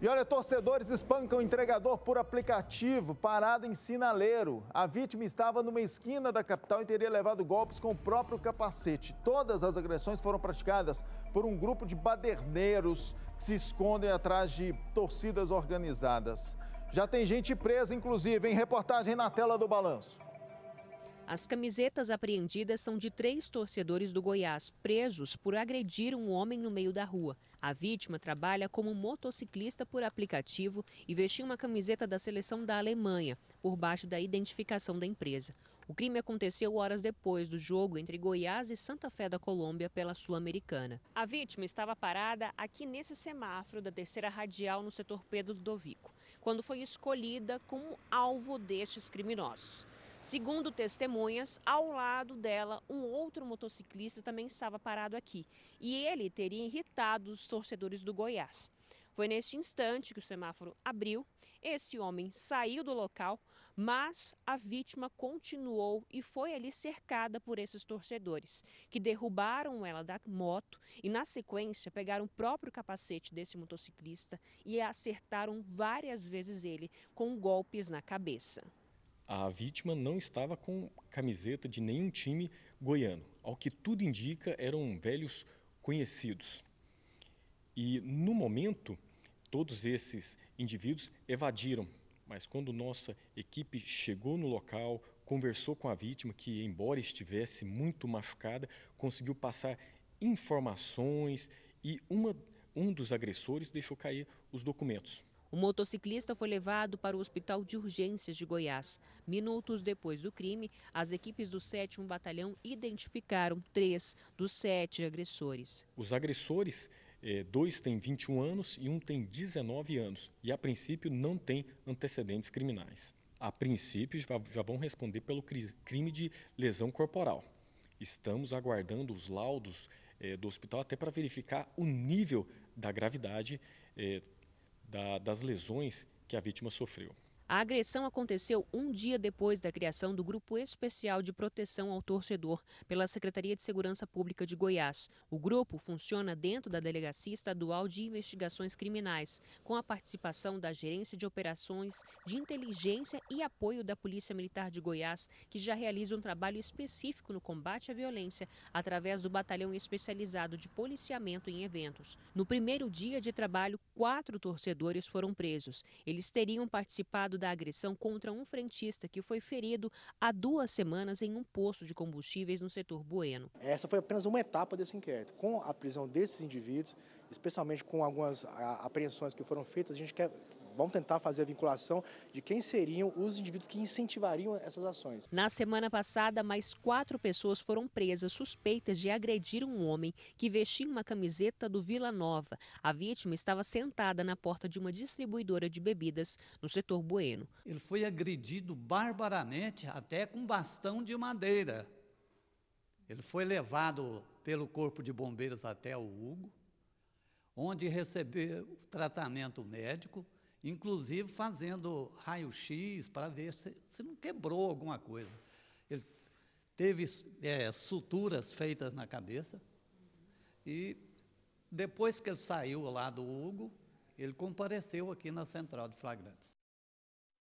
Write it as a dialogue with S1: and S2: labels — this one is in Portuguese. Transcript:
S1: E olha, torcedores espancam entregador por aplicativo, parado em sinaleiro. A vítima estava numa esquina da capital e teria levado golpes com o próprio capacete. Todas as agressões foram praticadas por um grupo de baderneiros que se escondem atrás de torcidas organizadas. Já tem gente presa, inclusive, em reportagem na tela do
S2: balanço. As camisetas apreendidas são de três torcedores do Goiás, presos por agredir um homem no meio da rua. A vítima trabalha como motociclista por aplicativo e vestia uma camiseta da seleção da Alemanha, por baixo da identificação da empresa. O crime aconteceu horas depois do jogo entre Goiás e Santa Fé da Colômbia pela Sul-Americana. A vítima estava parada aqui nesse semáforo da terceira radial no setor Pedro Ludovico, quando foi escolhida como alvo destes criminosos. Segundo testemunhas, ao lado dela, um outro motociclista também estava parado aqui e ele teria irritado os torcedores do Goiás. Foi neste instante que o semáforo abriu, esse homem saiu do local, mas a vítima continuou e foi ali cercada por esses torcedores, que derrubaram ela da moto e, na sequência, pegaram o próprio capacete desse motociclista e acertaram várias vezes ele com golpes na cabeça
S1: a vítima não estava com camiseta de nenhum time goiano. Ao que tudo indica, eram velhos conhecidos. E no momento, todos esses indivíduos evadiram, mas quando nossa equipe chegou no local, conversou com a vítima, que embora estivesse muito machucada, conseguiu passar informações e uma, um dos agressores deixou cair os documentos.
S2: O motociclista foi levado para o Hospital de Urgências de Goiás. Minutos depois do crime, as equipes do 7 Batalhão identificaram três dos sete agressores.
S1: Os agressores, é, dois têm 21 anos e um tem 19 anos, e a princípio não tem antecedentes criminais. A princípio já vão responder pelo crime de lesão corporal. Estamos aguardando os laudos é, do hospital até para verificar o nível da gravidade é, da, das lesões que a vítima sofreu.
S2: A agressão aconteceu um dia depois da criação do Grupo Especial de Proteção ao Torcedor pela Secretaria de Segurança Pública de Goiás. O grupo funciona dentro da Delegacia Estadual de Investigações Criminais, com a participação da Gerência de Operações de Inteligência e apoio da Polícia Militar de Goiás, que já realiza um trabalho específico no combate à violência através do Batalhão Especializado de Policiamento em Eventos. No primeiro dia de trabalho, quatro torcedores foram presos. Eles teriam participado da agressão contra um frentista que foi ferido há duas semanas em um posto de combustíveis no setor Bueno.
S1: Essa foi apenas uma etapa desse inquérito. Com a prisão desses indivíduos, especialmente com algumas ah, apreensões que foram feitas, a gente quer vão tentar fazer a vinculação de quem seriam os indivíduos que incentivariam essas
S3: ações.
S2: Na semana passada, mais quatro pessoas foram presas suspeitas de agredir um homem que vestia uma camiseta do Vila Nova. A vítima estava sentada na porta de
S3: uma distribuidora de bebidas no setor Bueno. Ele foi agredido barbaramente, até com bastão de madeira. Ele foi levado pelo Corpo de Bombeiros até o Hugo, onde recebeu tratamento médico inclusive fazendo raio-x para ver se, se não quebrou alguma coisa. Ele teve é, suturas feitas na cabeça e depois que ele saiu lá do Hugo, ele compareceu aqui na central de flagrantes.